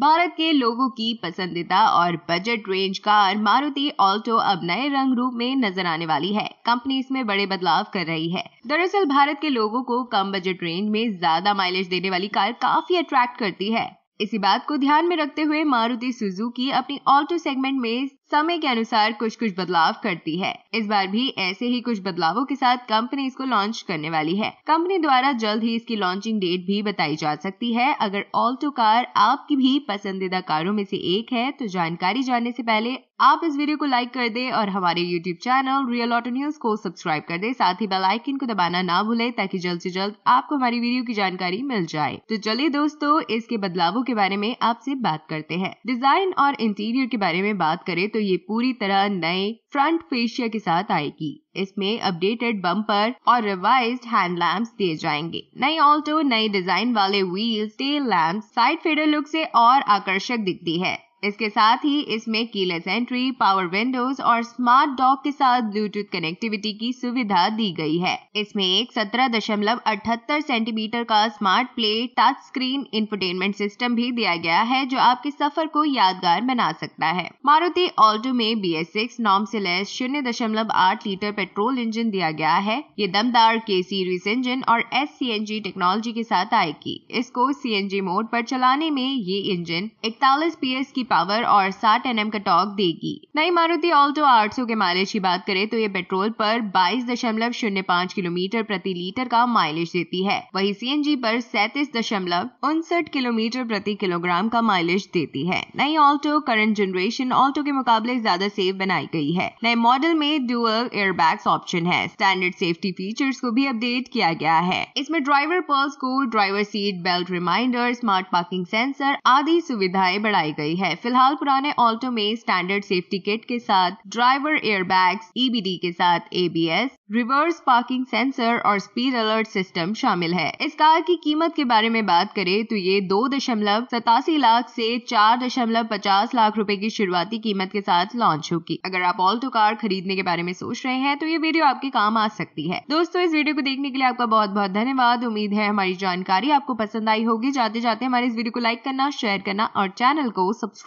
भारत के लोगों की पसंदीदा और budget range car Maruti Alto अब नए रंग रूप में नजर आने वाली है कंपनी इसमें बड़े बदलाव कर रही है दरअसल भारत के लोगों को कम बजट रेंज में ज्यादा माइलेज देने वाली कार काफी अट्रैक्ट करती है इसी बात को ध्यान में रखते हुए मारुति सुजुकी अपनी ऑल्टो सेगमेंट में समय के अनुसार कुछ कुछ बदलाव करती है इस बार भी ऐसे ही कुछ बदलावों के साथ कंपनी इसको लॉन्च करने वाली है कंपनी द्वारा जल्द ही इसकी लॉन्चिंग डेट भी बताई जा सकती है अगर ऑल्टो कार आपकी भी पसंदीदा कारों में से एक है तो जानकारी जानने से पहले आप इस वीडियो को लाइक कर दे और हमारे YouTube channel real auto news को सब्सक्राइब कर दे साथ ही बेलाइकिन को दबाना ना भूले ताकि जल्द ऐसी जल्द आपको हमारी वीडियो की जानकारी मिल जाए तो चलिए दोस्तों इसके बदलावों के बारे में आपसे बात करते हैं डिजाइन और इंटीरियर के बारे में बात करें तो तो ये पूरी तरह नए फ्रंट फेशिया के साथ आएगी इसमें अपडेटेड बम्पर और रिवाइज हैंड लैम्प दिए जाएंगे नए ऑल्टो नए डिजाइन वाले wheels tail lamp side fender look से और आकर्षक दिखती है इसके साथ ही इसमें कीलेस एंट्री पावर विंडोज और स्मार्ट डॉक के साथ ब्लूटूथ कनेक्टिविटी की सुविधा दी गई है इसमें एक सत्रह दशमलव अठहत्तर सेंटीमीटर का smart play touch screen infotainment system भी दिया गया है जो आपके सफर को यादगार बना सकता है मारुति ऑल्टो में बी एस सिक्स नॉम से लेस शून्य दशमलव आठ लीटर पेट्रोल इंजन दिया गया है ये दमदार के सीरीज इंजन और S C N G technology के साथ आएगी इसको सी एन जी मोड पर चलाने में ये इंजन इकतालीस पी एस की पावर और 60 एन का टॉक देगी नई मारुति ऑल्टो आठ सौ के माइलेज की बात करें तो ये पेट्रोल पर पाँच किलोमीटर प्रति लीटर का माइलेज देती है वही सी एन जी आरोप सैतीस किलोमीटर प्रति किलोग्राम का माइलेज देती है नई ऑल्टो करंट जनरेशन ऑल्टो के मुकाबले ज्यादा सेफ बनाई गई है नए मॉडल में ड्यूअल एयरबैग्स ऑप्शन है स्टैंडर्ड सेफ्टी फीचर्स को भी अपडेट किया गया है इसमें ड्राइवर पर्स को driver seat belt reminder smart parking sensor आदि सुविधाएं बढ़ाई गई है फिलहाल पुराने ऑल्टो में स्टैंडर्ड सेफ्टी किट के साथ ड्राइवर एयरबैग्स ईबीडी के साथ एबीएस रिवर्स पार्किंग सेंसर और स्पीड अलर्ट सिस्टम शामिल है इस कार की कीमत के बारे में बात करें तो ये दो दशमलव सतासी लाख से चार दशमलव पचास लाख रुपए की शुरुआती कीमत के साथ लॉन्च होगी अगर आप ऑल्टो कार खरीदने के बारे में सोच रहे हैं तो ये वीडियो आपके काम आ सकती है दोस्तों इस वीडियो को देखने के लिए आपका बहुत बहुत धन्यवाद उम्मीद है हमारी जानकारी आपको पसंद आई होगी जाते जाते हमारे इस वीडियो को लाइक करना शेयर करना और चैनल को सब्सक्राइब